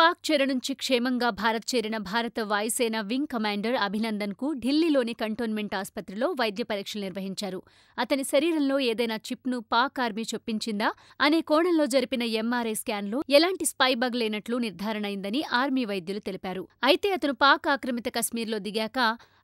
పాక్ చెర నుంచి క్షేమంగా భారత్ చేరిన భారత వాయుసేన వింగ్ కమాండర్ అభినందన్ కు ఢిల్లీలోని కంటోన్మెంట్ ఆసుపత్రిలో వైద్య పరీక్షలు నిర్వహించారు అతని శరీరంలో ఏదైనా చిప్ను పాక్ ఆర్మీ చొప్పించిందా అనే కోణంలో జరిపిన ఎంఆర్ఐ స్కాన్లో ఎలాంటి స్పై బగ్ లేనట్లు నిర్ధారణ అయిందని ఆర్మీ వైద్యులు తెలిపారు అయితే అతను పాక్ ఆక్రమిత కశ్మీర్లో దిగాక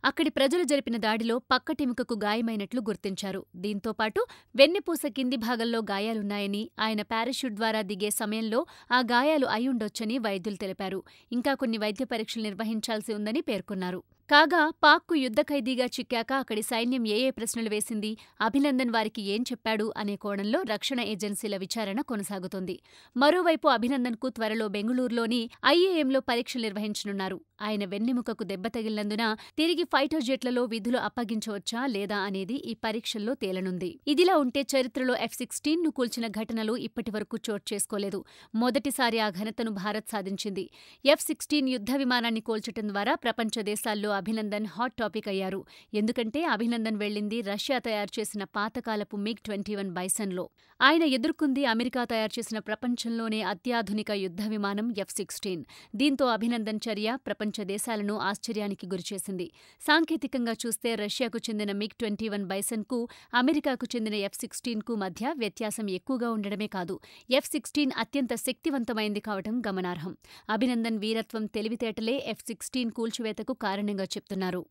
అక్కడి ప్రజలు జరిపిన దాడిలో పక్కటిముకకు గాయమైనట్లు గుర్తించారు దీంతోపాటు వెన్నెపూస కింది భాగంలో గాయాలున్నాయని ఆయన పారాషూట్ ద్వారా దిగే సమయంలో ఆ గాయాలు అయ్యుండొచ్చని వైద్యులు తెలిపారు ఇంకా కొన్ని వైద్య పరీక్షలు నిర్వహించాల్సి ఉందని పేర్కొన్నారు కాగా పాక్కు యుద్ధ ఖైదీగా చిక్కాక అక్కడి సైన్యం ఏ ఏ ప్రశ్నలు వేసింది అభినందన్ వారికి ఏం చెప్పాడు అనే కోణంలో రక్షణ ఏజెన్సీల విచారణ కొనసాగుతోంది మరోవైపు అభినందన్కు త్వరలో బెంగళూరులోని ఐఏఎంలో పరీక్షలు నిర్వహించనున్నారు ఆయన వెన్నెముకకు దెబ్బ తగిలినందున తిరిగి ఫైటర్ జెట్లలో విధులు అప్పగించవచ్చా లేదా అనేది ఈ పరీక్షల్లో తేలనుంది ఇదిలా ఉంటే చరిత్రలో ఎఫ్ సిక్స్టీన్ ను కూల్చిన ఘటనలు ఇప్పటి వరకు చోటు చేసుకోలేదు మొదటిసారి ఆ ఘనతను భారత్ సాధించింది ఎఫ్ సిక్స్టీన్ యుద్ధ విమానాన్ని కోల్చటం ద్వారా ప్రపంచ దేశాల్లో అభినందన్ హాట్ టాపిక్ అయ్యారు ఎందుకంటే అభినందన్ వెళ్లింది రష్యా తయారు చేసిన పాతకాలపు మిగ్ ట్వంటీ వన్ బైసన్లో ఆయన ఎదుర్కొంది అమెరికా తయారు చేసిన ప్రపంచంలోనే అత్యాధునిక యుద్ధ విమానం ఎఫ్ సిక్స్టీన్ దీంతో అభినందన్ చర్య ప్రపంచ దేశాలను ఆశ్చర్యానికి గురిచేసింది సాంకేతికంగా చూస్తే రష్యాకు చెందిన మిగ్ ట్వంటీ వన్ బైసన్కు అమెరికాకు చెందిన ఎఫ్ సిక్స్టీన్కు మధ్య వ్యత్యాసం ఎక్కువగా ఉండడమే కాదు ఎఫ్ సిక్స్టీన్ అత్యంత శక్తివంతమైంది కావడం గమనార్హం అభినందన్ వీరత్వం తెలివితేటలే ఎఫ్ సిక్స్టీన్ కూల్చివేతకు కారణంగా చెప్తున్నారు